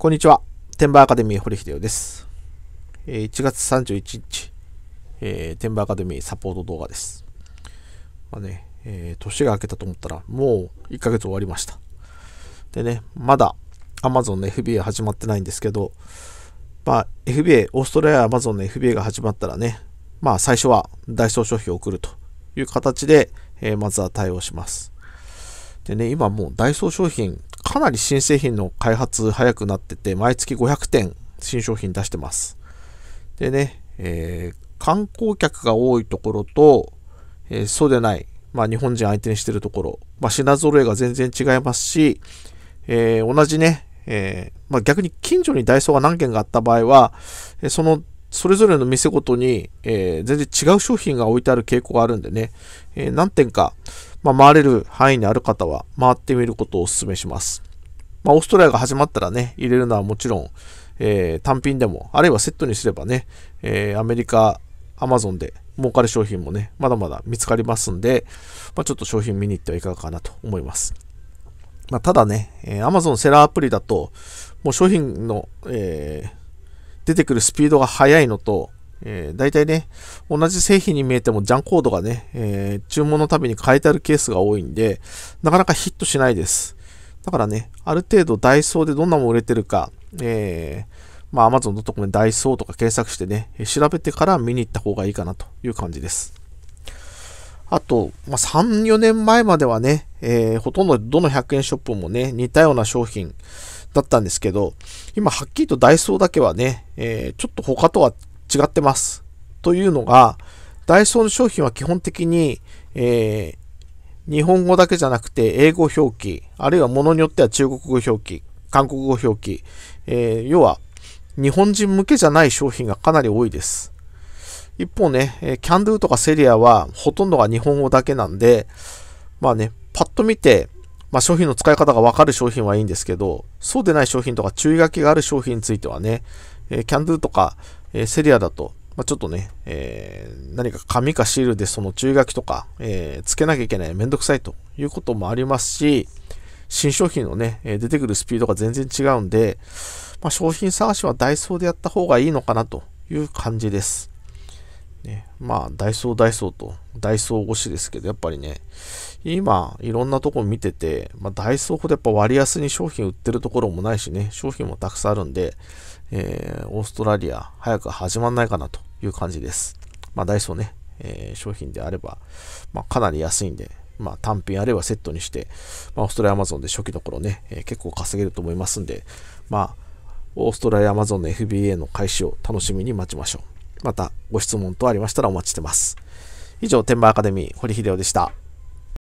こんにちは。テンバーアカデミー堀秀夫です。1月31日、えー、テンバーアカデミーサポート動画です。まあね、えー、年が明けたと思ったら、もう1ヶ月終わりました。でね、まだ Amazon の FBA 始まってないんですけど、まあ、FBA、オーストラリア Amazon の FBA が始まったらね、まあ最初はダイソー商品を送るという形で、えー、まずは対応します。でね、今もうダイソー商品かなり新製品の開発早くなってて、毎月500点新商品出してます。でね、えー、観光客が多いところと、えー、そうでない、まあ、日本人相手にしてるところ、まあ、品揃えが全然違いますし、えー、同じね、えまあ、逆に近所にダイソーが何軒があった場合は、そのそれぞれの店ごとに、え全然違う商品が置いてある傾向があるんでね、え何点か、まあ、回れる範囲にある方は回ってみることをお勧めします。まあ、オーストラリアが始まったらね、入れるのはもちろん、えー、単品でも、あるいはセットにすればね、えー、アメリカ、アマゾンで儲かる商品もね、まだまだ見つかりますんで、まあ、ちょっと商品見に行ってはいかがかなと思います。まあ、ただね、えー、Amazon セラーアプリだと、もう商品の、えー、出てくるスピードが速いのと、えー、大体ね、同じ製品に見えてもジャンコードがね、えー、注文のたびに変えてあるケースが多いんで、なかなかヒットしないです。だからね、ある程度ダイソーでどんなもの売れてるか、えー、まあ Amazon のところにダイソーとか検索してね、調べてから見に行った方がいいかなという感じです。あと、まあ、3、4年前まではね、えー、ほとんどどの100円ショップもね、似たような商品だったんですけど、今はっきりとダイソーだけはね、えー、ちょっと他とは違ってます。というのが、ダイソーの商品は基本的に、えー、日本語だけじゃなくて英語表記、あるいはものによっては中国語表記、韓国語表記、えー、要は日本人向けじゃない商品がかなり多いです。一方ね、えキャンドゥとかセリアはほとんどが日本語だけなんで、まあね、パッと見て、まあ、商品の使い方がわかる商品はいいんですけど、そうでない商品とか注意書きがある商品についてはね、えキャンドゥとか、えセリアだとまあ、ちょっとね、えー、何か紙かシールでその注意書きとか、えー、つけなきゃいけない、めんどくさいということもありますし、新商品のね、出てくるスピードが全然違うんで、まあ、商品探しはダイソーでやった方がいいのかなという感じです。ね、まあ、ダイソー、ダイソーと、ダイソー越しですけど、やっぱりね、今、いろんなとこ見てて、まあ、ダイソーほどやっぱ割安に商品売ってるところもないしね、商品もたくさんあるんで、えー、オーストラリア、早く始まんないかなという感じです。まあ、ダイソーね、えー、商品であれば、まあ、かなり安いんで、まあ、単品あればセットにして、まあ、オーストラリアアマゾンで初期の頃ね、えー、結構稼げると思いますんで、まあ、オーストラリアアマゾンの FBA の開始を楽しみに待ちましょう。また、ご質問等ありましたらお待ちしてます。以上、天馬アカデミー、堀秀夫でした。